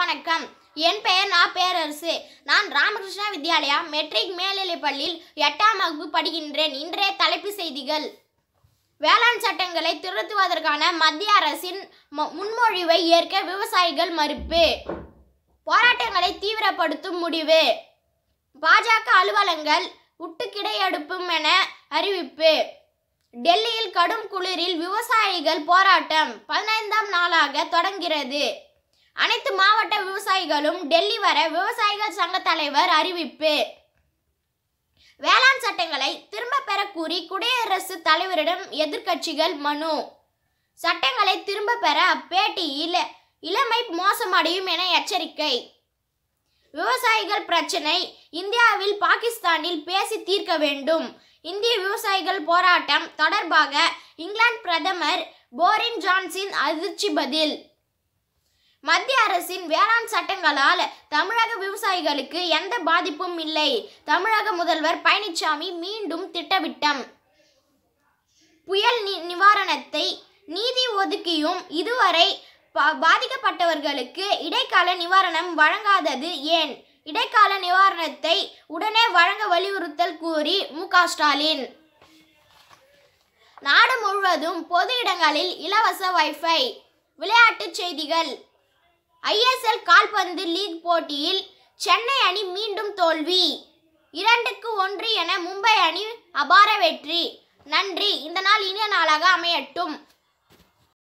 வணக்கம் என் பெயர் நான் பேரரசு நான் ராமகிருஷ்ணா வித்யாலயா மெட்ரிக் மேல்நிலைப் பள்ளியில் எட்டாம் வகுப்பு படுகின்றேன் இன்றைய தலைப்பு செய்திகள் வேளாண் சட்டங்களை திருத்துவதற்கான மத்திய அரசின் முன்மொழிவை ஏற்க விவசாயிகள் மறுப்பு போராட்டங்களை தீவிரப்படுத்தும் முடிவு பாஜக அலுவலங்கள் உட்டுக்கிடையெடுப்பும் என அறிவிப்பு டெல்லியில் கடும் குளிரில் விவசாயிகள் போராட்டம் பதினைந்தாம் நாளாக தொடங்கிறது அனைத்து மாவட்ட விவசாயிகளும் டெல்லி வர விவசாயிகள் சங்க தலைவர் அறிவிப்பு வேளாண் சட்டங்களை திரும்ப பெறக்கூறி குடியரசு தலைவரிடம் எதிர்க்கட்சிகள் மனு சட்டங்களை திரும்ப பெற அப்பேட்டியில் இளமை மோசமடையும் என எச்சரிக்கை விவசாயிகள் பிரச்சனை இந்தியாவில் பாகிஸ்தானில் பேசி தீர்க்க வேண்டும் இந்திய விவசாயிகள் போராட்டம் தொடர்பாக இங்கிலாந்து பிரதமர் போரின் ஜான்சின் அதிர்ச்சி பதில் மத்திய அரசின் வேளாண் சட்டங்களால் தமிழக விவசாயிகளுக்கு எந்த பாதிப்பும் இல்லை தமிழக முதல்வர் பழனிசாமி மீண்டும் திட்டவிட்டம் புயல் நிவாரணத்தை நீதி ஒதுக்கியும் இதுவரை பாதிக்கப்பட்டவர்களுக்கு இடைக்கால நிவாரணம் வழங்காதது ஏன் இடைக்கால நிவாரணத்தை உடனே வழங்க வலியுறுத்தல் கூறி மு ஸ்டாலின் நாடு முழுவதும் பொது இடங்களில் இலவச வைஃபை விளையாட்டுச் செய்திகள் ஐஎஸ்எல் கால்பந்து லீக் போட்டியில் சென்னை அணி மீண்டும் தோல்வி இரண்டுக்கு ஒன்று என மும்பை அணி அபார வெற்றி நன்றி இந்த நாள் இனிய நாளாக அமையட்டும்